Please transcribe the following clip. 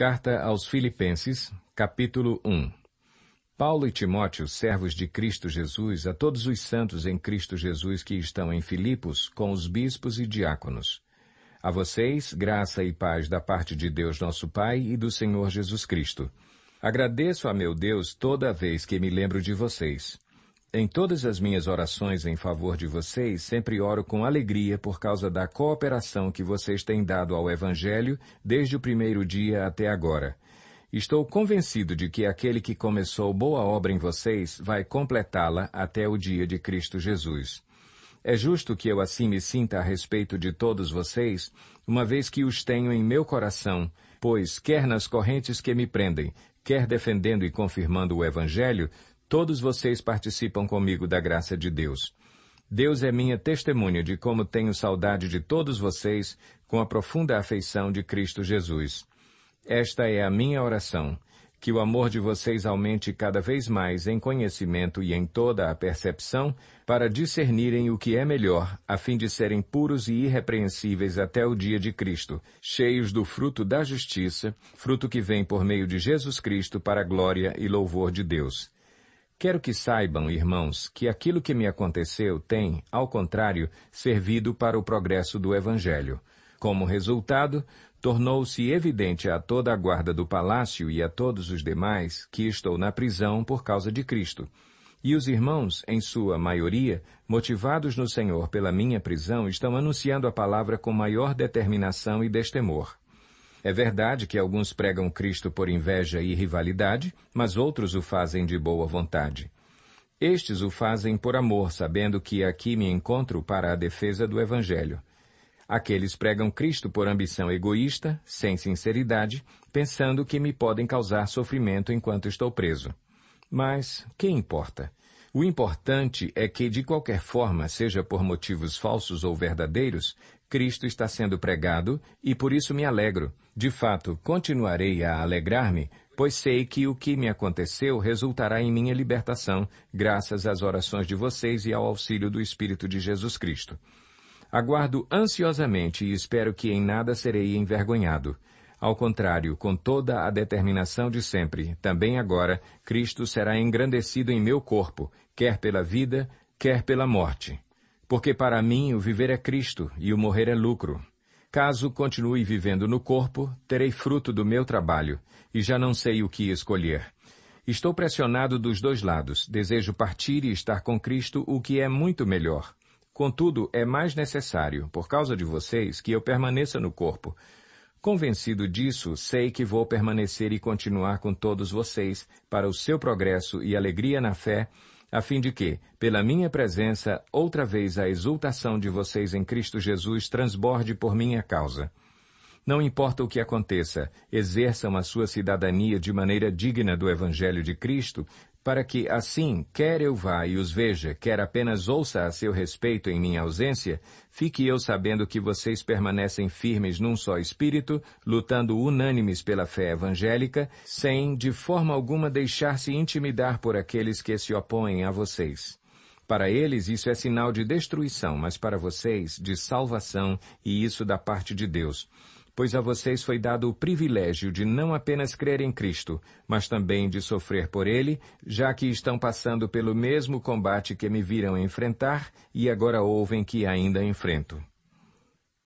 Carta aos Filipenses, capítulo 1 Paulo e Timóteo, servos de Cristo Jesus, a todos os santos em Cristo Jesus que estão em Filipos, com os bispos e diáconos. A vocês, graça e paz da parte de Deus nosso Pai e do Senhor Jesus Cristo. Agradeço a meu Deus toda vez que me lembro de vocês em todas as minhas orações em favor de vocês, sempre oro com alegria por causa da cooperação que vocês têm dado ao Evangelho desde o primeiro dia até agora. Estou convencido de que aquele que começou boa obra em vocês vai completá-la até o dia de Cristo Jesus. É justo que eu assim me sinta a respeito de todos vocês, uma vez que os tenho em meu coração, pois, quer nas correntes que me prendem, quer defendendo e confirmando o Evangelho, Todos vocês participam comigo da graça de Deus. Deus é minha testemunha de como tenho saudade de todos vocês com a profunda afeição de Cristo Jesus. Esta é a minha oração, que o amor de vocês aumente cada vez mais em conhecimento e em toda a percepção, para discernirem o que é melhor, a fim de serem puros e irrepreensíveis até o dia de Cristo, cheios do fruto da justiça, fruto que vem por meio de Jesus Cristo para a glória e louvor de Deus. Quero que saibam, irmãos, que aquilo que me aconteceu tem, ao contrário, servido para o progresso do Evangelho. Como resultado, tornou-se evidente a toda a guarda do palácio e a todos os demais que estou na prisão por causa de Cristo. E os irmãos, em sua maioria, motivados no Senhor pela minha prisão, estão anunciando a palavra com maior determinação e destemor. É verdade que alguns pregam Cristo por inveja e rivalidade, mas outros o fazem de boa vontade. Estes o fazem por amor, sabendo que aqui me encontro para a defesa do Evangelho. Aqueles pregam Cristo por ambição egoísta, sem sinceridade, pensando que me podem causar sofrimento enquanto estou preso. Mas, que importa? O importante é que, de qualquer forma, seja por motivos falsos ou verdadeiros, Cristo está sendo pregado e por isso me alegro. De fato, continuarei a alegrar-me, pois sei que o que me aconteceu resultará em minha libertação, graças às orações de vocês e ao auxílio do Espírito de Jesus Cristo. Aguardo ansiosamente e espero que em nada serei envergonhado. Ao contrário, com toda a determinação de sempre, também agora, Cristo será engrandecido em meu corpo, quer pela vida, quer pela morte. Porque para mim o viver é Cristo e o morrer é lucro. Caso continue vivendo no corpo, terei fruto do meu trabalho, e já não sei o que escolher. Estou pressionado dos dois lados, desejo partir e estar com Cristo, o que é muito melhor. Contudo, é mais necessário, por causa de vocês, que eu permaneça no corpo. Convencido disso, sei que vou permanecer e continuar com todos vocês, para o seu progresso e alegria na fé, a fim de que, pela minha presença, outra vez a exultação de vocês em Cristo Jesus transborde por minha causa. Não importa o que aconteça, exerçam a sua cidadania de maneira digna do Evangelho de Cristo, para que, assim, quer eu vá e os veja, quer apenas ouça a seu respeito em minha ausência, fique eu sabendo que vocês permanecem firmes num só espírito, lutando unânimes pela fé evangélica, sem, de forma alguma, deixar-se intimidar por aqueles que se opõem a vocês. Para eles isso é sinal de destruição, mas para vocês, de salvação, e isso da parte de Deus pois a vocês foi dado o privilégio de não apenas crer em Cristo, mas também de sofrer por Ele, já que estão passando pelo mesmo combate que me viram enfrentar e agora ouvem que ainda enfrento.